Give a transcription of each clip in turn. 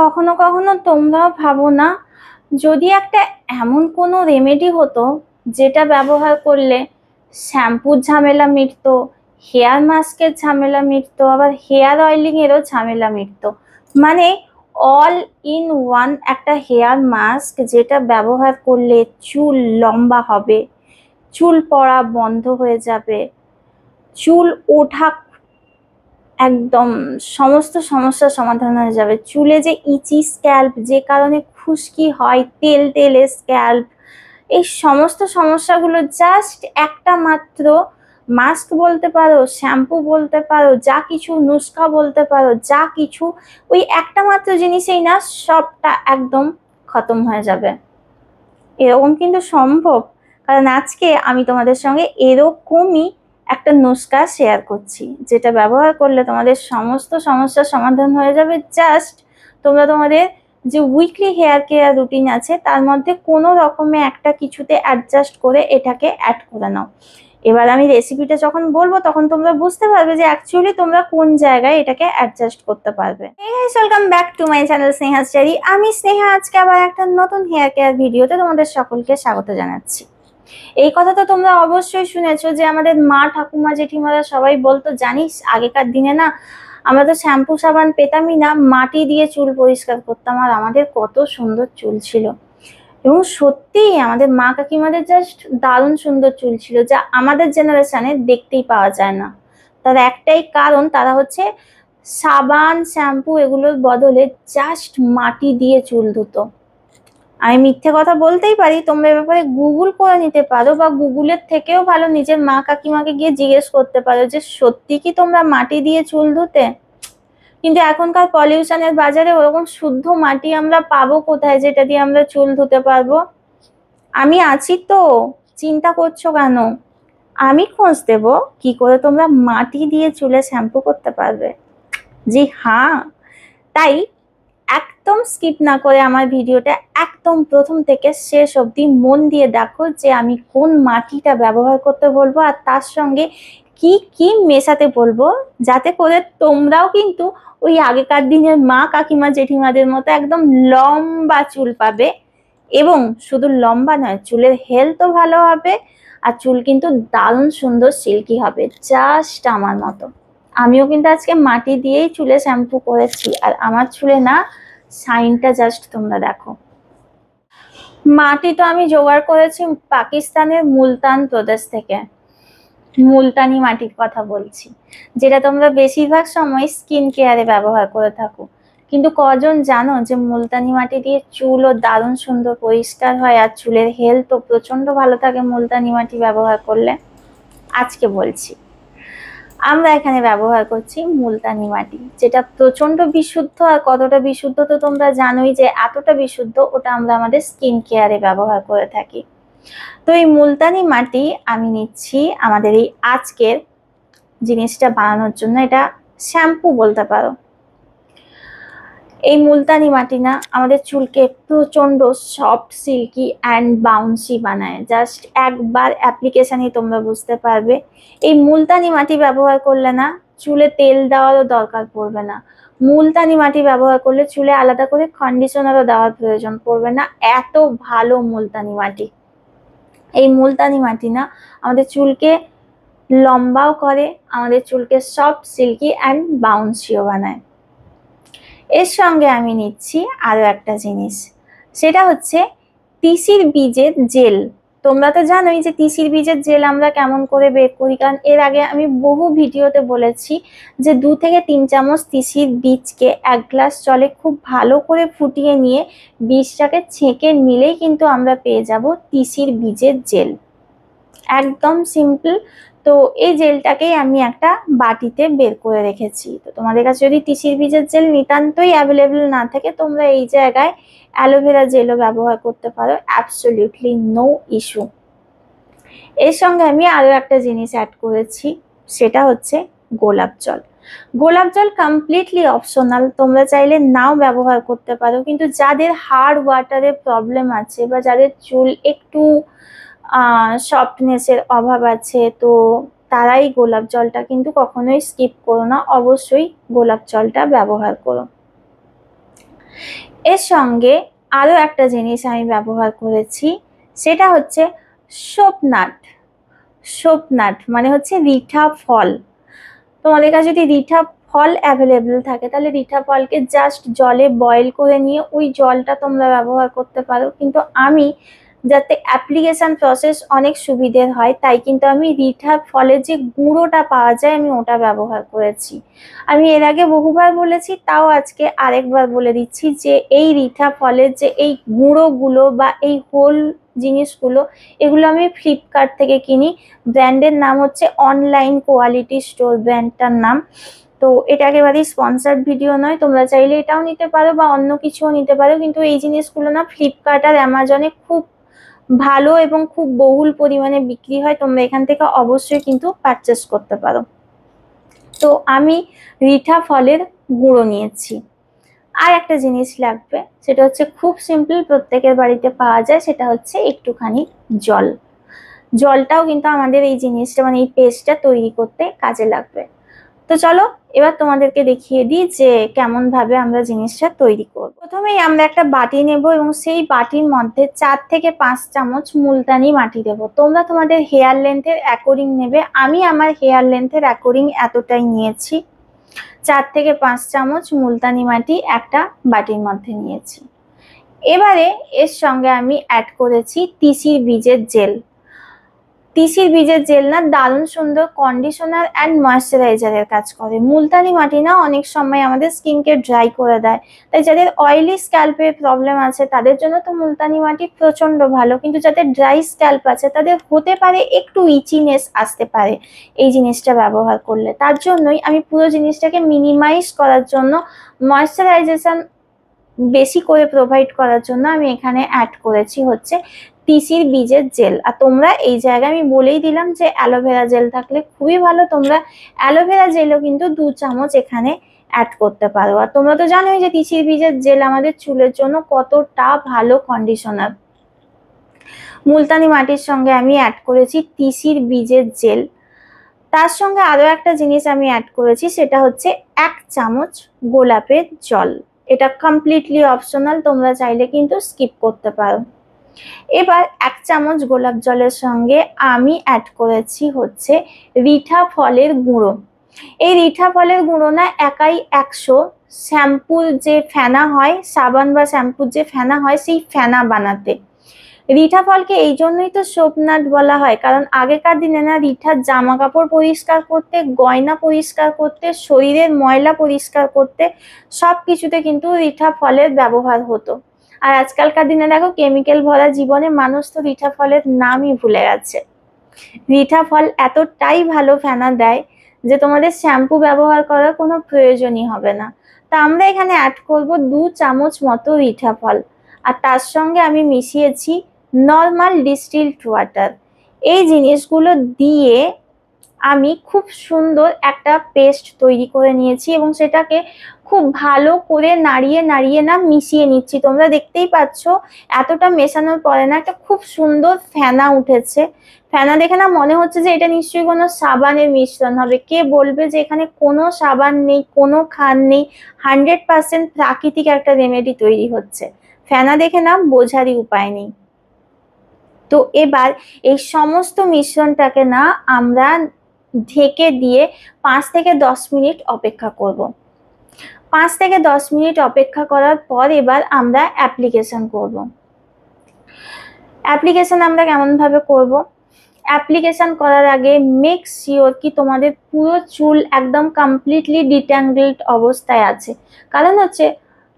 কখনো কখনো তোমরাও ভাবো না যদি একটা এমন কোনো রেমেডি হতো যেটা ব্যবহার করলে শ্যাম্পুর ঝামেলা মিটতো হেয়ার মাস্কের ঝামেলা মিটতো আবার হেয়ার অয়েলিংয়েরও ঝামেলা মিটতো মানে অল ইন ওয়ান একটা হেয়ার মাস্ক যেটা ব্যবহার করলে চুল লম্বা হবে চুল পড়া বন্ধ হয়ে যাবে চুল ওঠা একদম সমস্ত সমস্যার সমাধান হয়ে যাবে চুলে যে ইচি স্ক্যাল্প যে কারণে খুশকি হয় তেল তেলে স্ক্যাল্প এই সমস্ত সমস্যাগুলো জাস্ট একটা মাত্র মাস্ক বলতে পারো শ্যাম্পু বলতে পারো যা কিছু নুস্কা বলতে পারো যা কিছু ওই একটা মাত্র জিনিসেই না সবটা একদম খতম হয়ে যাবে এরকম কিন্তু সম্ভব কারণ আজকে আমি তোমাদের সঙ্গে এরকমই একটা নুস্কা শেয়ার করছি যেটা ব্যবহার করলে তোমাদের সমস্ত সমস্যার সমাধান হয়ে যাবে জাস্ট তোমরা তোমাদের যে উইকলি হেয়ার কেয়ার রুটিন আছে তার মধ্যে কোনো রকমে একটা কিছুতে অ্যাডজাস্ট করে এটাকে অ্যাড করে নাও এবার আমি রেসিপিটা যখন বলবো তখন তোমরা বুঝতে পারবে যে অ্যাকচুয়ালি তোমরা কোন জায়গায় এটাকে অ্যাডজাস্ট করতে পারবে welcome back to my channel Snehachari আমি স্নেহা আজকে আবার একটা নতুন হেয়ার কেয়ার ভিডিওতে তোমাদের সকলকে স্বাগত জানাচ্ছি এই কথা তো তোমরা অবশ্যই শুনেছো যে আমাদের মা ঠাকুমা জেঠিমারা সবাই বলতো জানিস আগেকার দিনে না আমরা তো শ্যাম্পু সাবান পেতামই না মাটি দিয়ে চুল পরিষ্কার করতাম আর আমাদের কত সুন্দর চুল ছিল এবং সত্যিই আমাদের মা কাকিমাদের জাস্ট দারুণ সুন্দর চুল ছিল যা আমাদের জেনারেশানে দেখতেই পাওয়া যায় না তার একটাই কারণ তারা হচ্ছে সাবান শ্যাম্পু এগুলোর বদলে জাস্ট মাটি দিয়ে চুল ধুতো আমি মিথ্যে কথা বলতেই পারি তোমরা এ ব্যাপারে গুগল করে নিতে পারো বা গুগলের থেকেও ভালো নিজের মা কাকিমাকে গিয়ে জিজ্ঞেস করতে পারো যে সত্যি কি তোমরা মাটি দিয়ে চুল ধুতে কিন্তু এখনকার পলিউশনের বাজারে ওরকম শুদ্ধ মাটি আমরা পাবো কোথায় যেটা দিয়ে আমরা চুল ধুতে পারবো আমি আছি তো চিন্তা করছো কেন আমি খোঁজ দেব কি করে তোমরা মাটি দিয়ে চুলে শ্যাম্পু করতে পারবে জি হ্যাঁ তাই একদম স্কিপ না করে আমার ভিডিওটা একদম প্রথম থেকে শেষ অবধি মন দিয়ে দেখো যে আমি কোন মাটিটা ব্যবহার করতে বলবো আর তার সঙ্গে কি কি মেশাতে বলবো যাতে করে তোমরাও কিন্তু ওই আগেকার দিনের মা কাকিমা জেঠিমাদের মতো একদম লম্বা চুল পাবে এবং শুধু লম্বা নয় চুলের হেলথও ভালো হবে আর চুল কিন্তু দারুণ সুন্দর সিল্কি হবে জাস্ট আমার মতো আমিও কিন্তু আজকে মাটি দিয়েই চুলে শ্যাম্পু করেছি আর আমার চুলে না শাইনটা জাস্ট তোমরা দেখো মাটি তো আমি জোগাড় করেছি পাকিস্তানের মুলতান প্রদেশ থেকে মুলতানি মাটির কথা বলছি যেটা তোমরা বেশিরভাগ সময় স্কিন কেয়ারে ব্যবহার করে থাকো কিন্তু কজন জানো যে মুলতানি মাটি দিয়ে চুলও দারুণ সুন্দর পরিষ্কার হয় আর চুলের হেলথও প্রচণ্ড ভালো থাকে মুলতানি মাটি ব্যবহার করলে আজকে বলছি আমরা এখানে ব্যবহার করছি মুলতানি মাটি যেটা প্রচণ্ড বিশুদ্ধ আর কতটা বিশুদ্ধ তো তোমরা জানোই যে এতটা বিশুদ্ধ ওটা আমরা আমাদের স্কিন কেয়ারে ব্যবহার করে থাকি তো এই মুলতানি মাটি আমি নিচ্ছি আমাদের এই আজকের জিনিসটা বানানোর জন্য এটা শ্যাম্পু বলতে পারো এই মুলতানি মাটি না আমাদের চুলকে প্রচণ্ড সফট সিল্কি অ্যান্ড বাউন্সি বানায় জাস্ট একবার অ্যাপ্লিকেশানে তোমরা বুঝতে পারবে এই মুলতানি মাটি ব্যবহার করলে না চুলে তেল দেওয়ারও দরকার পড়বে না মুলতানি মাটি ব্যবহার করলে চুলে আলাদা করে কন্ডিশনারও দেওয়ার প্রয়োজন পড়বে না এত ভালো মুলতানি মাটি এই মুলতানি মাটি না আমাদের চুলকে লম্বাও করে আমাদের চুলকে সফট সিল্কি অ্যান্ড বাউন্সিও বানায় এর সঙ্গে আমি নিচ্ছি আরও একটা জিনিস সেটা হচ্ছে তিসির বীজের জেল তোমরা তো জানোই যে তিসির বীজের জেল আমরা কেমন করে বের করি কারণ এর আগে আমি বহু ভিডিওতে বলেছি যে দু থেকে তিন চামচ তিসির বীজকে এক গ্লাস জলে খুব ভালো করে ফুটিয়ে নিয়ে বীজটাকে ছেঁকে নিলেই কিন্তু আমরা পেয়ে যাব তিসির বীজের জেল একদম সিম্পল তো এই জেলটাকেই আমি একটা বাটিতে বের করে রেখেছি তো তোমাদের কাছে যদি তিসির বীজের জেল নিতান্তই অ্যাভেলেবেল না থাকে তোমরা এই জায়গায় অ্যালোভেরা জেলও ব্যবহার করতে পারো অ্যাবসলিউটলি নো ইস্যু এর সঙ্গে আমি আরও একটা জিনিস অ্যাড করেছি সেটা হচ্ছে গোলাপ জল গোলাপ জল কমপ্লিটলি অপশনাল তোমরা চাইলে নাও ব্যবহার করতে পারো কিন্তু যাদের হার্ড ওয়াটারের প্রবলেম আছে বা যাদের চুল একটু সফটনেসের অভাব আছে তো তারাই গোলাপ জলটা কিন্তু কখনোই স্কিপ করো না অবশ্যই গোলাপ জলটা ব্যবহার করো এর সঙ্গে আরও একটা জিনিস আমি ব্যবহার করেছি সেটা হচ্ছে সোপনাট সোপনাট মানে হচ্ছে রিঠা ফল তোমাদের কাছে যদি রিঠা ফল অ্যাভেলেবেল থাকে তাহলে রিঠা ফলকে জাস্ট জলে বয়েল করে নিয়ে ওই জলটা তোমরা ব্যবহার করতে পারো কিন্তু আমি যাতে অ্যাপ্লিকেশান প্রসেস অনেক সুবিধের হয় তাই কিন্তু আমি রিঠার ফলের যে গুঁড়োটা পাওয়া যায় আমি ওটা ব্যবহার করেছি আমি এর আগে বহুবার বলেছি তাও আজকে আরেকবার বলে দিচ্ছি যে এই রিঠা ফলের যে এই গুঁড়োগুলো বা এই হোল জিনিসগুলো এগুলো আমি ফ্লিপকার্ট থেকে কিনি ব্র্যান্ডের নাম হচ্ছে অনলাইন কোয়ালিটি স্টোর ব্র্যান্ডটার নাম তো এটা একেবারেই স্পন্সার্ড ভিডিও নয় তোমরা চাইলে এটাও নিতে পারো বা অন্য কিছুও নিতে পারো কিন্তু এই জিনিসগুলো না ফ্লিপকার্ট আর অ্যামাজনে খুব ভালো এবং খুব বহুল পরিমাণে বিক্রি হয় তোমরা এখান থেকে অবশ্যই কিন্তু পারচেস করতে পারো তো আমি রিঠা ফলের গুঁড়ো নিয়েছি আর একটা জিনিস লাগবে সেটা হচ্ছে খুব সিম্পল প্রত্যেকের বাড়িতে পাওয়া যায় সেটা হচ্ছে একটুখানি জল জলটাও কিন্তু আমাদের এই জিনিসটা মানে এই পেস্টটা তৈরি করতে কাজে লাগবে তো চলো এবার তোমাদেরকে দেখিয়ে দিই যে কেমনভাবে আমরা জিনিসটা তৈরি করব প্রথমেই আমরা একটা বাটি নেব এবং সেই বাটির মধ্যে চার থেকে পাঁচ চামচ মুলতানি মাটি দেব তোমরা তোমাদের হেয়ার লেন্থের অ্যাকোরিং নেবে আমি আমার হেয়ার লেন্থের অ্যাকোরিং এতটাই নিয়েছি চার থেকে পাঁচ চামচ মুলতানি মাটি একটা বাটির মধ্যে নিয়েছি এবারে এর সঙ্গে আমি অ্যাড করেছি তিসির বীজের জেল তিসির বীজের জেল না দারুণ সুন্দর কন্ডিশনার অ্যান্ড ময়শ্চারাইজারের কাজ করে মুলতানি মাটি না অনেক সময় আমাদের স্কিনকে ড্রাই করে দেয় তাই যাদের অয়েলি স্ক্যাল্পের প্রবলেম আছে তাদের জন্য তো মুলতানি মাটি প্রচণ্ড ভালো কিন্তু যাদের ড্রাই স্ক্যাল্প আছে তাদের হতে পারে একটু ইচিনেস আসতে পারে এই জিনিসটা ব্যবহার করলে তার জন্যই আমি পুরো জিনিসটাকে মিনিমাইজ করার জন্য ময়শ্চারাইজেশান বেশি করে প্রোভাইড করার জন্য আমি এখানে অ্যাড করেছি হচ্ছে তিসির বীজের জেল আর তোমরা এই জায়গায় আমি বলেই দিলাম যে অ্যালোভেরা জেল থাকলে খুবই ভালো তোমরা অ্যালোভেরা জেলও কিন্তু দু চামচ এখানে অ্যাড করতে পারো আর তোমরা তো জানোই যে তিসির বীজের জেল আমাদের চুলের জন্য কতটা ভালো কন্ডিশনার মুলতানি মাটির সঙ্গে আমি অ্যাড করেছি তিসির বীজের জেল তার সঙ্গে আরও একটা জিনিস আমি অ্যাড করেছি সেটা হচ্ছে এক চামচ গোলাপের জল এটা কমপ্লিটলি অপশনাল তোমরা চাইলে কিন্তু স্কিপ করতে পারো এবার এক চামচ গোলাপ জলের সঙ্গে আমি অ্যাড করেছি হচ্ছে রিঠা ফলের গুঁড়ো এই রিঠা ফলের গুঁড়ো না একাই একশো শ্যাম্পুর যে ফেনা হয় সাবান বা শ্যাম্পুর যে ফেনা হয় সেই ফেনা বানাতে রিঠা ফলকে এই জন্যই তো সোপনাট বলা হয় কারণ আগেকার দিনে না রিঠার জামা কাপড় পরিষ্কার করতে গয়না পরিষ্কার করতে শরীরের ময়লা পরিষ্কার করতে সব কিছুতে কিন্তু রিঠা ফলের ব্যবহার হতো আর আজকালকার দিনে দেখো কেমিক্যাল ভরা জীবনে মানুষ তো রিঠা ফলের নামই ভুলে গেছে রিঠা ফল এতটাই ভালো ফেনা দেয় যে তোমাদের শ্যাম্পু ব্যবহার করার কোনো প্রয়োজনই হবে না তা আমরা এখানে অ্যাড করব দু চামচ মতো রিঠা ফল আর তার সঙ্গে আমি মিশিয়েছি নর্মাল ডিস্টিল্ড ওয়াটার এই জিনিসগুলো দিয়ে আমি খুব সুন্দর একটা পেস্ট তৈরি করে নিয়েছি এবং সেটাকে খুব ভালো করে নাড়িয়ে নাড়িয়ে না মিশিয়ে নিচ্ছি তোমরা দেখতেই পাচ্ছ এতটা মেশানোর পরে না একটা খুব সুন্দর ফেনা উঠেছে ফেনা দেখে না মনে হচ্ছে যে এটা নিশ্চয়ই কোনো সাবানের মিশ্রণ হবে কে বলবে যে এখানে কোনো সাবান নেই কোনো খান নেই হান্ড্রেড পারসেন্ট প্রাকৃতিক একটা রেমেডি তৈরি হচ্ছে ফেনা দেখে না বোঝারই উপায় নেই তো এবার এই সমস্ত মিশ্রণটাকে না আমরা ঢেকে দিয়ে পাঁচ থেকে দশ মিনিট অপেক্ষা করব। পাঁচ থেকে দশ মিনিট অপেক্ষা করার পর এবার আমরা অ্যাপ্লিকেশন করব। অ্যাপ্লিকেশন আমরা কেমনভাবে করব। অ্যাপ্লিকেশন করার আগে মেক শিওর কি তোমাদের পুরো চুল একদম কমপ্লিটলি ডিট্যাঙ্গেলড অবস্থায় আছে কারণ হচ্ছে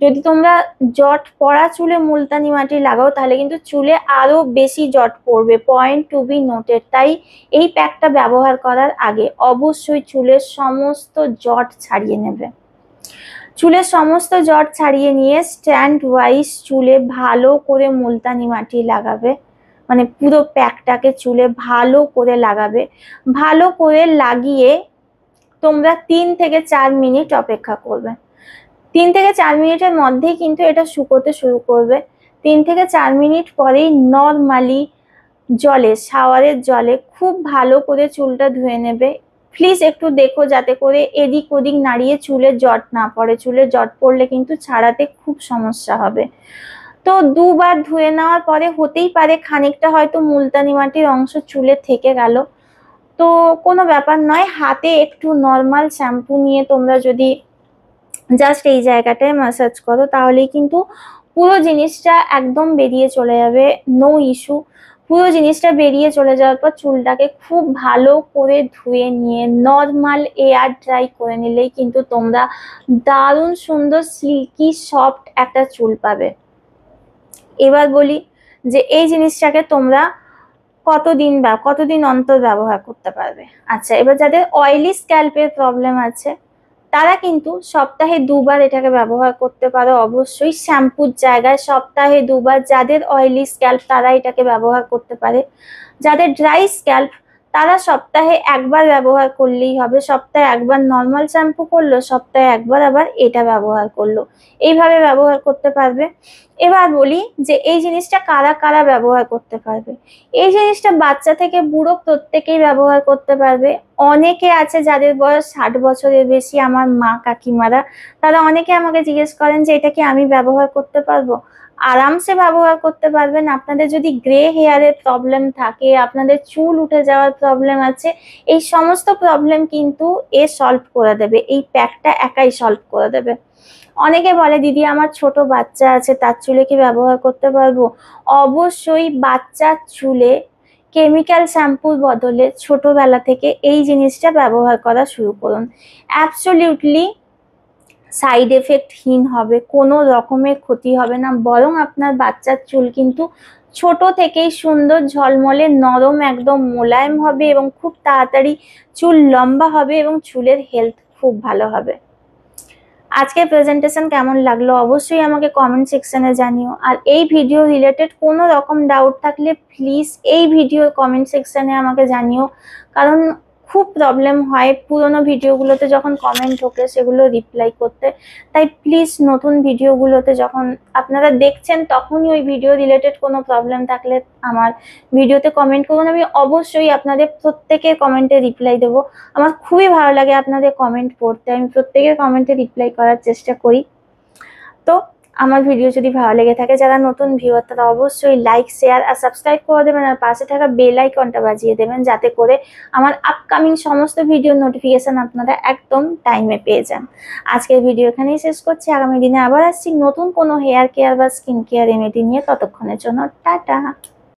যদি তোমরা জট পড়া চুলে মুলতানি মাটি লাগাও তাহলে কিন্তু চুলে আরও বেশি জট পড়বে পয়েন্ট টু বি নোটেড তাই এই প্যাকটা ব্যবহার করার আগে অবশ্যই চুলের সমস্ত জট ছাড়িয়ে নেবে চুলের সমস্ত জট ছাড়িয়ে নিয়ে স্ট্যান্ড ওয়াইজ চুলে ভালো করে মুলতানি মাটি লাগাবে মানে পুরো প্যাকটাকে চুলে ভালো করে লাগাবে ভালো করে লাগিয়ে তোমরা তিন থেকে চার মিনিট অপেক্ষা করবে তিন থেকে চার মিনিটের মধ্যেই কিন্তু এটা শুকোতে শুরু করবে তিন থেকে চার মিনিট পরেই নর্মালি জলে শাওয়ারের জলে খুব ভালো করে চুলটা ধুয়ে নেবে প্লিজ একটু দেখো যাতে করে এদিক ওদিক নাড়িয়ে চুলের জট না পড়ে চুলের জট পড়লে কিন্তু ছাড়াতে খুব সমস্যা হবে তো দুবার ধুয়ে নেওয়ার পরে হতেই পারে খানিকটা হয়তো মুলতানি মাটির অংশ চুলে থেকে গেল তো কোনো ব্যাপার নয় হাতে একটু নর্মাল শ্যাম্পু নিয়ে তোমরা যদি জাস্ট এই জায়গাটায় ম্যাসাজ করো তাহলেই কিন্তু পুরো জিনিসটা একদম বেরিয়ে চলে যাবে নো ইস্যু পুরো জিনিসটা বেরিয়ে চলে যাওয়ার পর চুলটাকে খুব ভালো করে ধুয়ে নিয়ে নর্মাল এয়ার ড্রাই করে নিলেই কিন্তু তোমরা দারুণ সুন্দর সিল্কি সফট একটা চুল পাবে এবার বলি যে এই জিনিসটাকে তোমরা কতদিন বা কতদিন অন্তর ব্যবহার করতে পারবে আচ্ছা এবার যাদের অয়েলি স্ক্যাল্পের প্রবলেম আছে তারা কিন্তু সপ্তাহে দুবার এটাকে ব্যবহার করতে পারো অবশ্যই শ্যাম্পুর জায়গায় সপ্তাহে দুবার যাদের অয়েলি স্ক্যাল্প তারা এটাকে ব্যবহার করতে পারে যাদের ড্রাই স্ক্যাল্প তারা সপ্তাহে একবার ব্যবহার করলেই হবে সপ্তাহে একবার নর্মাল শ্যাম্পু করলো সপ্তাহে একবার আবার এটা ব্যবহার করলো এইভাবে ব্যবহার করতে পারবে এবার বলি যে এই জিনিসটা কারা কারা ব্যবহার করতে পারবে এই জিনিসটা বাচ্চা থেকে বুড়ো প্রত্যেকেই ব্যবহার করতে পারবে অনেকে আছে যাদের বয়স ষাট বছরের বেশি আমার মা কাকিমারা তারা অনেকে আমাকে জিজ্ঞেস করেন যে এটা কি আমি ব্যবহার করতে পারবো আরামসে ব্যবহার করতে পারবেন আপনাদের যদি গ্রে হেয়ারের প্রবলেম থাকে আপনাদের চুল উঠে যাওয়ার প্রবলেম আছে এই সমস্ত প্রবলেম কিন্তু এ সলভ করে দেবে এই প্যাকটা একাই সলভ করে দেবে অনেকে বলে দিদি আমার ছোট বাচ্চা আছে তার চুলে কি ব্যবহার করতে পারবো অবশ্যই বাচ্চার চুলে কেমিক্যাল শ্যাম্পুর বদলে ছোটোবেলা থেকে এই জিনিসটা ব্যবহার করা শুরু করুন অ্যাবসোলিউটলি সাইড এফেক্টহীন হবে কোনো রকমের ক্ষতি হবে না বরং আপনার বাচ্চার চুল কিন্তু ছোট থেকেই সুন্দর ঝলমলে নরম একদম মোলায়েম হবে এবং খুব তাড়াতাড়ি চুল লম্বা হবে এবং চুলের হেলথ খুব ভালো হবে আজকের প্রেজেন্টেশন কেমন লাগলো অবশ্যই আমাকে কমেন্ট সেকশানে জানিও আর এই ভিডিও রিলেটেড কোনো রকম ডাউট থাকলে প্লিজ এই ভিডিওর কমেন্ট সেকশানে আমাকে জানিও কারণ খুব প্রবলেম হয় পুরোনো ভিডিওগুলোতে যখন কমেন্ট ঢোকে সেগুলো রিপ্লাই করতে তাই প্লিজ নতুন ভিডিওগুলোতে যখন আপনারা দেখছেন তখনই ওই ভিডিও রিলেটেড কোনো প্রবলেম থাকলে আমার ভিডিওতে কমেন্ট করুন আমি অবশ্যই আপনাদের প্রত্যেকের কমেন্টে রিপ্লাই দেবো আমার খুবই ভালো লাগে আপনাদের কমেন্ট পড়তে আমি প্রত্যেকের কমেন্টে রিপ্লাই করার চেষ্টা করি তো আমার ভিডিও যদি ভালো লেগে থাকে যারা নতুন ভিউয়ার তারা অবশ্যই লাইক শেয়ার আর সাবস্ক্রাইব করে দেবেন আর পাশে থাকা বেলাইকনটা বাজিয়ে দেবেন যাতে করে আমার আপকামিং সমস্ত ভিডিও নোটিফিকেশান আপনারা একদম টাইমে পেয়ে যান আজকের ভিডিও এখানেই শেষ করছি আগামী দিনে আবার আসছি নতুন কোনো হেয়ার কেয়ার বা স্কিন কেয়ার রেমেডি নিয়ে ততক্ষণের জন্য টাটা